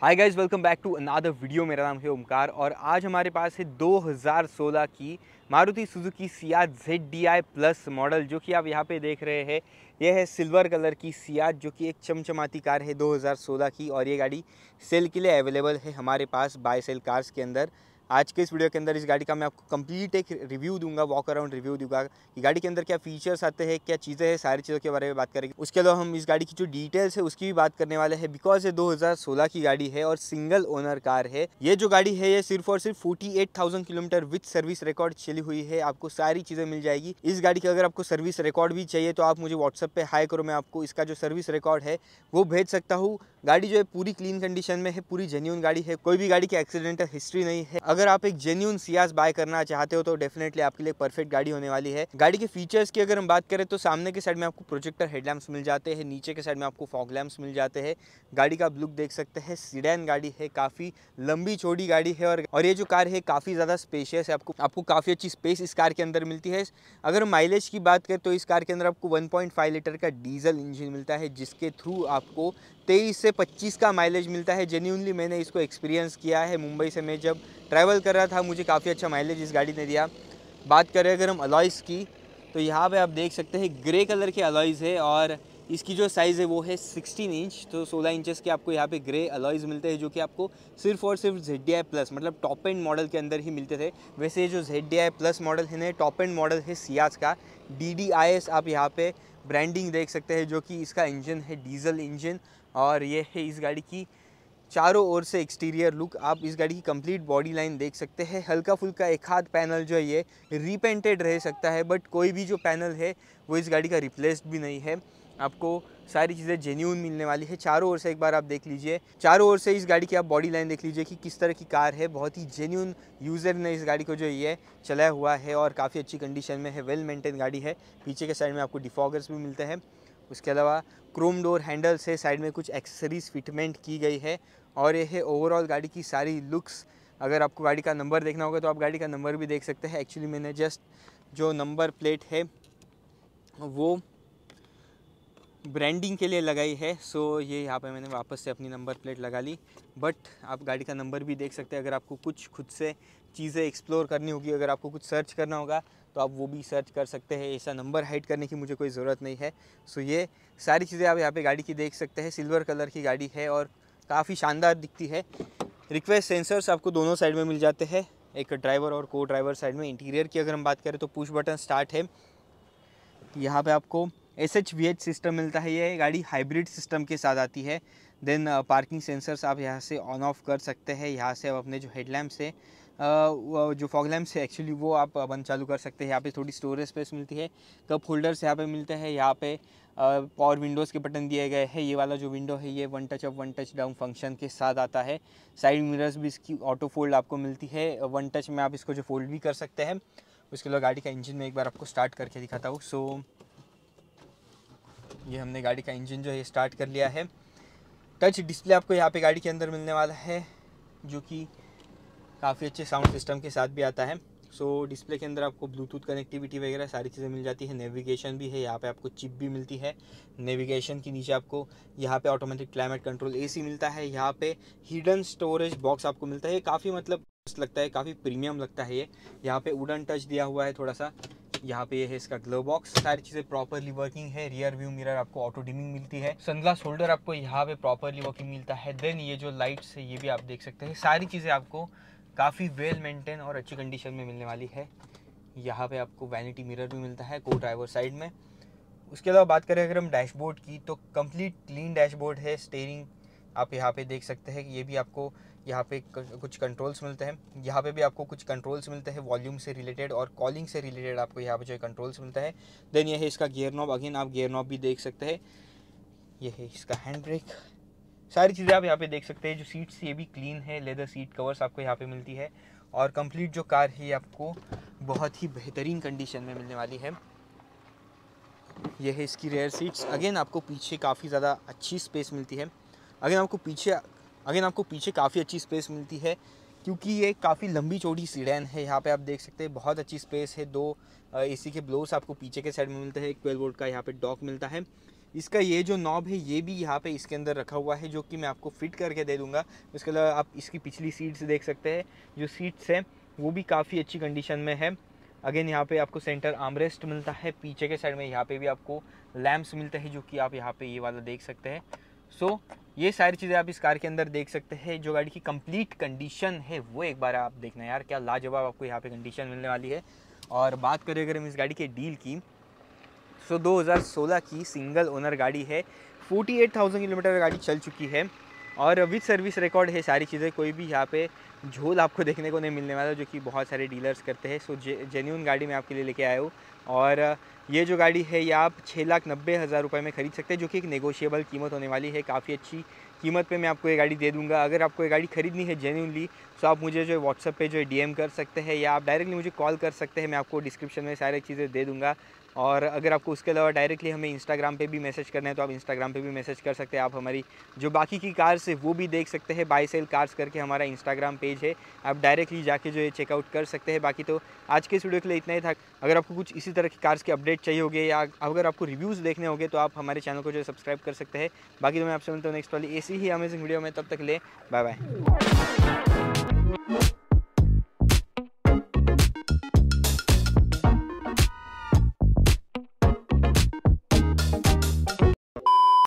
hi guys welcome back to another video मेरा नाम है ओमकार और आज हमारे पास है 2016 की Maruti Suzuki Ciaz Z D I plus model जो कि आप यहाँ पे देख रहे हैं यह है सिल्वर कलर की सियाज जो कि एक चमचमाती कार है 2016 की और ये गाड़ी सेल के लिए अवेलेबल है हमारे पास बाय सेल कार्स के अंदर आज के इस वीडियो के अंदर इस गाड़ी का मैं आपको कंप्लीट एक रिव्यू दूंगा वॉक अराउंड रिव्यू दूंगा कि गाड़ी के अंदर क्या फीचर्स आते हैं क्या चीज़ें हैं सारी चीज़ों के बारे में बात करेंगे उसके अलावा हम इस गाड़ी की जो डिटेल्स है उसकी भी बात करने वाले हैं बिकॉज ये 2016 की गाड़ी है और सिंगल ओनर कार है ये जो गाड़ी है ये सिर्फ और सिर्फ forty kilometre with service record चली हुई है आपको सारी चीज़ें मिल जाएगी इस गाड़ी की अगर आपको सर्विस रिकॉर्ड भी चाहिए तो आप मुझे व्हाट्सअप पर हाई करो मैं आपको इसका जो सर्विस रिकॉर्ड है वो भेज सकता हूँ गाड़ी जो है पूरी क्लीन कंडीशन में है पूरी जेन्यून गाड़ी है कोई भी गाड़ी की एक्सीडेंटल हिस्ट्री नहीं है अगर आप एक जेन्यून सियास बाय करना चाहते हो तो डेफिनेटली आपके लिए परफेक्ट गाड़ी होने वाली है गाड़ी के फीचर्स की अगर हम बात करें तो सामने के साइड में आपको प्रोजेक्टर हेडलैम्प्स मिल जाते हैं नीचे के साइड में आपको फॉग लैम्प्स मिल जाते हैं गाड़ी का लुक देख सकते हैं सीडैन गाड़ी है काफ़ी लंबी चौड़ी गाड़ी है और ये जो कार है काफ़ी ज़्यादा स्पेशियस है आपको आपको काफ़ी अच्छी स्पेस इस कार के अंदर मिलती है अगर माइलेज की बात करें तो इस कार के अंदर आपको वन लीटर का डीजल इंजन मिलता है जिसके थ्रू आपको तेईस से पच्चीस का माइलेज मिलता है जेन्यूनली मैंने इसको एक्सपीरियंस किया है मुंबई से मैं जब ट्रैवल ट्रैवल कर रहा था मुझे काफ़ी अच्छा माइलेज इस गाड़ी ने दिया बात करें अगर हम अलॉइस की तो यहाँ पे आप देख सकते हैं ग्रे कलर के अलॉइज़ है और इसकी जो साइज़ है वो है सिक्सटीन इंच तो सोलह इंचज़ के आपको यहाँ पे ग्रे अलॉयज़ मिलते हैं जो कि आपको सिर्फ और सिर्फ जेड डी आई प्लस मतलब टॉप एंड मॉडल के अंदर ही मिलते थे वैसे ये जो Z D I plus model है ना टॉप एंड मॉडल है सियाज का डी डी आई एस आप यहाँ पर ब्रांडिंग देख सकते हैं जो कि इसका इंजन है डीजल इंजन और ये है इस गाड़ी की चारों ओर से एक्सटीरियर लुक आप इस गाड़ी की कंप्लीट बॉडी लाइन देख सकते हैं हल्का फुल्का एक हाथ पैनल जो है ये रिपेंटेड रह सकता है बट कोई भी जो पैनल है वो इस गाड़ी का रिप्लेस्ड भी नहीं है आपको सारी चीज़ें जेन्यून मिलने वाली है चारों ओर से एक बार आप देख लीजिए चारों ओर से इस गाड़ी की आप बॉडी लाइन देख लीजिए कि किस तरह की कार है बहुत ही जेन्यून यूज़र ने इस गाड़ी को जो ये चलाया हुआ है और काफ़ी अच्छी कंडीशन में है वेल मेंटेन गाड़ी है पीछे के साइड में आपको डिफॉगर्स भी मिलते हैं उसके अलावा क्रोम डोर हैंडल से साइड में कुछ एक्सेसरीज फिटमेंट की गई है और ये है ओवरऑल गाड़ी की सारी लुक्स अगर आपको गाड़ी का नंबर देखना होगा तो आप गाड़ी का नंबर भी देख सकते हैं एक्चुअली मैंने जस्ट जो नंबर प्लेट है वो ब्रांडिंग के लिए लगाई है सो ये यहाँ पे मैंने वापस से अपनी नंबर प्लेट लगा ली बट आप गाड़ी का नंबर भी देख सकते हैं अगर आपको कुछ खुद से चीज़ें एक्सप्लोर करनी होगी अगर आपको कुछ सर्च करना होगा तो आप वो भी सर्च कर सकते हैं ऐसा नंबर हाइड करने की मुझे कोई ज़रूरत नहीं है सो ये सारी चीज़ें आप यहाँ पर गाड़ी की देख सकते हैं सिल्वर कलर की गाड़ी है और काफ़ी शानदार दिखती है रिक्वेस्ट सेंसर्स आपको दोनों साइड में मिल जाते हैं एक ड्राइवर और को ड्राइवर साइड में इंटीरियर की अगर हम बात करें तो पुश बटन स्टार्ट है यहाँ पे आपको S H V H system मिलता है ये गाड़ी हाइब्रिड सिस्टम के साथ आती है देन पार्किंग सेंसर्स आप यहाँ से ऑन ऑफ कर सकते हैं यहाँ से आप अपने जो हेडलैम्प से uh, जो फॉग लैम्प्स है एक्चुअली वो आप uh, बंद चालू कर सकते हैं यहाँ पे थोड़ी स्टोरेज स्पेस मिलती है कप होल्डर्स यहाँ पे मिलते हैं यहाँ पे पावर uh, विंडोज़ के बटन दिए गए हैं ये वाला जो विंडो है ये one touch up one touch down function के साथ आता है साइड मिरर्स भी इसकी ऑटो फोल्ड आपको मिलती है वन टच में आप इसको जो फोल्ड भी कर सकते हैं उसके अलावा गाड़ी का इंजन में एक बार आपको स्टार्ट करके दिखाता हूँ सो so, ये हमने गाड़ी का इंजन जो है स्टार्ट कर लिया है टच डिस्प्ले आपको यहाँ पे गाड़ी के अंदर मिलने वाला है जो कि काफ़ी अच्छे साउंड सिस्टम के साथ भी आता है सो so, डिस्प्ले के अंदर आपको ब्लूटूथ कनेक्टिविटी वगैरह सारी चीज़ें मिल जाती है नेविगेशन भी है यहाँ पे आपको चिप भी मिलती है नेविगेशन के नीचे आपको यहाँ पे ऑटोमेटिक क्लाइमेट कंट्रोल एसी मिलता है यहाँ पे हिडन स्टोरेज बॉक्स आपको मिलता है काफ़ी मतलब लगता है काफ़ी प्रीमियम लगता है ये यहाँ पे वुडन टच दिया हुआ है थोड़ा सा यहाँ पे है इसका ग्लो बॉक्स सारी चीज़ें प्रॉपरली वर्किंग है रियर व्यू मिरर आपको ऑटो डिमिंग मिलती है सनग्लास होल्डर आपको यहाँ पे प्रॉपरली वर्किंग मिलता है देन ये जो लाइट्स है ये भी आप देख सकते हैं सारी चीज़ें आपको काफ़ी वेल मेंटेन और अच्छी कंडीशन में मिलने वाली है यहाँ पे आपको वैनिटी मिरर भी मिलता है को ड्राइवर साइड में उसके अलावा बात करें अगर हम डैशबोर्ड की तो कंप्लीट क्लीन डैशबोर्ड है स्टेयरिंग आप यहाँ पे देख सकते हैं कि ये भी आपको यहाँ पे कुछ कंट्रोल्स मिलते हैं यहाँ पे भी आपको कुछ कंट्रोल्स मिलते हैं वॉल्यूम से रिलेटेड और कॉलिंग से रिलेटेड आपको यहाँ पे जो है कंट्रोल्स मिलता है देन ये है इसका गियर नॉब अगेन आप गियर नॉब भी देख सकते हैं ये है इसका हैंड ब्रेक सारी चीज़ें आप यहाँ पे देख सकते हैं जो सीट्स ये भी क्लीन है लेदर सीट कवर्स आपको यहाँ पे मिलती है और कंप्लीट जो कार है आपको बहुत ही बेहतरीन कंडीशन में मिलने वाली है यह है इसकी रेयर सीट्स अगेन आपको पीछे काफ़ी ज़्यादा अच्छी स्पेस मिलती है अगेन आपको पीछे अगेन आपको पीछे काफ़ी अच्छी स्पेस मिलती है क्योंकि ये काफ़ी लंबी चौड़ी सीडैन है यहाँ पे आप देख सकते हैं बहुत अच्छी स्पेस है दो एसी के ब्लोस आपको पीछे के साइड में मिलते हैं एक ट्वेल्व वोल्ट का यहाँ पे डॉक मिलता है इसका ये जो नॉब है ये भी यहाँ पे इसके अंदर रखा हुआ है जो कि मैं आपको फिट करके दे दूंगा उसके अलावा आप इसकी पिछली सीट्स देख सकते हैं जो सीट्स हैं वो भी काफ़ी अच्छी कंडीशन में है अगेन यहाँ पे आपको सेंटर आमरेस्ट मिलता है पीछे के साइड में यहाँ पे भी आपको लैम्प्स मिलते हैं जो कि आप यहाँ पे ये वाला देख सकते हैं सो so, ये सारी चीज़ें आप इस कार के अंदर देख सकते हैं जो गाड़ी की कंप्लीट कंडीशन है वो एक बार आप देखना यार क्या लाजवाब आपको यहाँ पे कंडीशन मिलने वाली है और बात करें अगर हम इस गाड़ी के डील की सो so, 2016 की सिंगल ओनर गाड़ी है 48,000 किलोमीटर गाड़ी चल चुकी है और विद सर्विस रिकॉर्ड है सारी चीज़ें कोई भी यहाँ पे झोल आपको देखने को नहीं मिलने वाला जो कि बहुत सारे डीलर्स करते हैं सो so, जेन्यून गाड़ी मैं आपके लिए लेके आया हूँ और ये जो गाड़ी है ये आप छः लाख नब्बे हज़ार रुपये में ख़रीद सकते हैं जो कि एक नेगोशिएबल कीमत होने वाली है काफ़ी अच्छी कीमत पे मैं आपको ये गाड़ी दे दूंगा अगर आपको ये गाड़ी खरीदनी है जेन्यूनली तो आप मुझे जो है व्हाट्सअप पर जो है डी कर सकते हैं या आप डायरेक्टली मुझे कॉल कर सकते हैं मैं आपको डिस्क्रिप्शन में सारी चीज़ें दे दूँगा और अगर आपको उसके अलावा डायरेक्टली हमें इंस्टाग्राम पे भी मैसेज करना है तो आप इंस्टाग्राम पे भी मैसेज कर सकते हैं आप हमारी जो बाकी की कार्स है वो भी देख सकते हैं बाई सेल कार्स करके हमारा इंस्टाग्राम पेज है आप डायरेक्टली जाके जो है चेकआउट कर सकते हैं बाकी तो आज के इस वीडियो के लिए इतना ही था अगर आपको कुछ इसी तरह की कार्स की अपडेट चाहिए होगी या अगर आपको रिव्यूज़ देखने होंगे तो आप हमारे चैनल को जो सब्सक्राइब कर सकते हैं बाकी तो मैं आपसे मिलता हूँ नेक्स्ट वाली ऐसी ही अमेजिंग वीडियो में तब तक ले बाय बाय